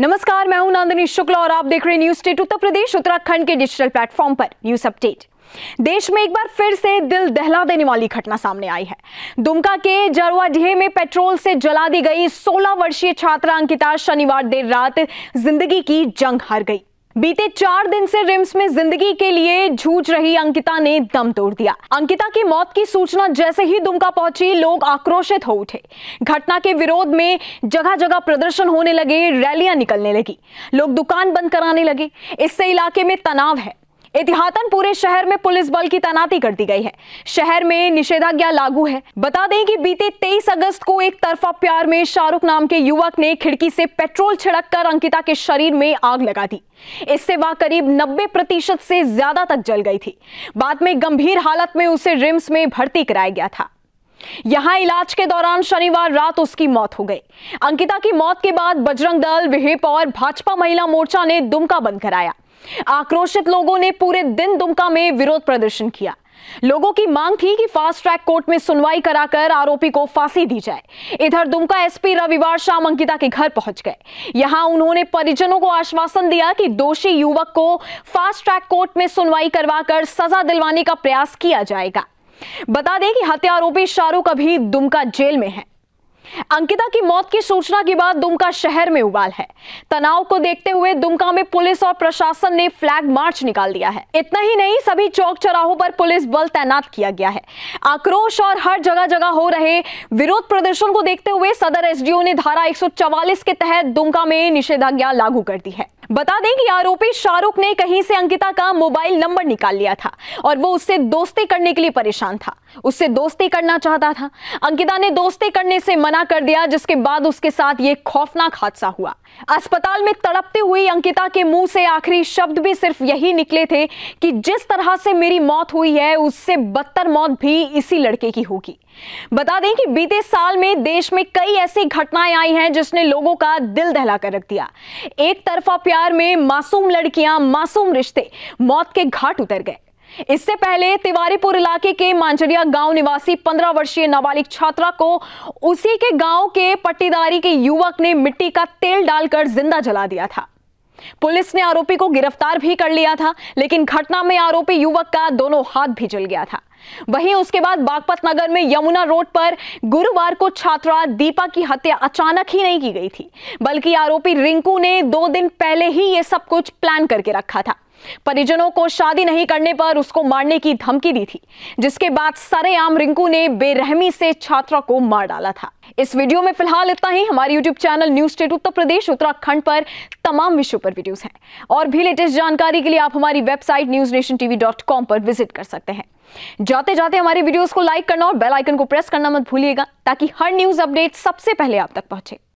नमस्कार मैं हूं नंदनी शुक्ला और आप देख रहे न्यूज स्टेट उत्तर प्रदेश उत्तराखंड के डिजिटल प्लेटफॉर्म पर न्यूज अपडेट देश में एक बार फिर से दिल दहला देने वाली घटना सामने आई है दुमका के जरुआडीह में पेट्रोल से जला दी गई 16 वर्षीय छात्रा अंकिता शनिवार देर रात जिंदगी की जंग हार गई बीते चार दिन से रिम्स में जिंदगी के लिए जूझ रही अंकिता ने दम तोड़ दिया अंकिता की मौत की सूचना जैसे ही दुमका पहुंची लोग आक्रोशित हो उठे घटना के विरोध में जगह जगह प्रदर्शन होने लगे रैलियां निकलने लगी लोग दुकान बंद कराने लगे इससे इलाके में तनाव है एहतियातन पूरे शहर में पुलिस बल की तैनाती कर दी गई है शहर में निषेधाज्ञा लागू है बता दें कि बीते 23 अगस्त को एक तरफा प्यार में शाहरुख नाम के युवक ने खिड़की से पेट्रोल छिड़क कर अंकिता के शरीर में आग लगा दी इससे वह करीब 90 प्रतिशत से ज्यादा तक जल गई थी बाद में गंभीर हालत में उसे रिम्स में भर्ती कराया गया था यहां इलाज के दौरान शनिवार रात उसकी मौत हो गई अंकिता की मौत के बाद बजरंग दल विहिप और भाजपा महिला मोर्चा ने दुमका बंद कराया आक्रोशित लोगों ने पूरे दिन दुमका में विरोध प्रदर्शन किया लोगों की मांग थी कि फास्ट ट्रैक कोर्ट में सुनवाई कराकर आरोपी को फांसी दी जाए इधर दुमका एसपी रविवार शाम अंकिता के घर पहुंच गए यहां उन्होंने परिजनों को आश्वासन दिया कि दोषी युवक को फास्ट ट्रैक कोर्ट में सुनवाई करवाकर सजा दिलवाने का प्रयास किया जाएगा बता दें कि हत्या आरोपी शाहरुख अभी दुमका जेल में है अंकिता की मौत की सूचना के बाद दुमका शहर में उबाल है तनाव को देखते हुए दुमका में पुलिस और प्रशासन ने फ्लैग मार्च निकाल दिया है इतना ही नहीं सभी चौक चौराहों पर पुलिस बल तैनात किया गया है आक्रोश और हर जगह जगह हो रहे विरोध प्रदर्शन को देखते हुए सदर एसडीओ ने धारा एक के तहत दुमका में निषेधाज्ञा लागू कर दी है बता दें कि आरोपी शाहरुख ने कहीं से अंकिता का मोबाइल नंबर निकाल लिया था और वो उससे दोस्ती करने के लिए परेशान था उससे दोस्ती करना चाहता था अंकिता ने दोस्ती करने से मना कर दिया जिसके बाद उसके साथ ये खौफनाक हादसा हुआ अस्पताल में तड़पते हुए अंकिता के मुंह से आखिरी शब्द भी सिर्फ यही निकले थे कि जिस तरह से मेरी मौत हुई है उससे बदतर मौत भी इसी लड़के की होगी बता दें कि बीते साल में देश में कई ऐसी घटनाएं आई हैं जिसने लोगों का दिल दहला कर रख दिया एक तरफा प्यार में मासूम लड़कियां मासूम रिश्ते मौत के घाट उतर गए इससे पहले तिवारीपुर इलाके के मांजरिया गांव निवासी 15 वर्षीय नाबालिग छात्रा को उसी के गांव के पट्टीदारी के युवक ने मिट्टी का तेल डालकर जिंदा जला दिया था पुलिस ने आरोपी को गिरफ्तार भी कर लिया था लेकिन घटना में आरोपी युवक का दोनों हाथ भी जल गया था वहीं उसके बाद बागपत नगर में यमुना रोड पर गुरुवार को छात्रा दीपा की हत्या अचानक ही नहीं की गई थी बल्कि आरोपी रिंकू ने दो दिन पहले ही यह सब कुछ प्लान करके रखा था परिजनों को शादी नहीं करने पर उसको मारने की धमकी दी थी जिसके बाद सरेआम रिंकू ने बेरहमी से छात्रा को मार डाला था इस वीडियो में फिलहाल इतना ही हमारे YouTube channel news state Uttar Pradesh Uttarakhand पर तमाम विषयों पर वीडियोस हैं और भी लेटेस्ट जानकारी के लिए आप हमारी website news nation TV dot com पर विजिट कर सकते हैं जाते जाते हमारे वीडियोस को लाइक करना और बेल आइकन को प्रेस करना मत भूलिएगा ताकि हर न्यूज अपडेट सबसे पहले आप तक पहुंचे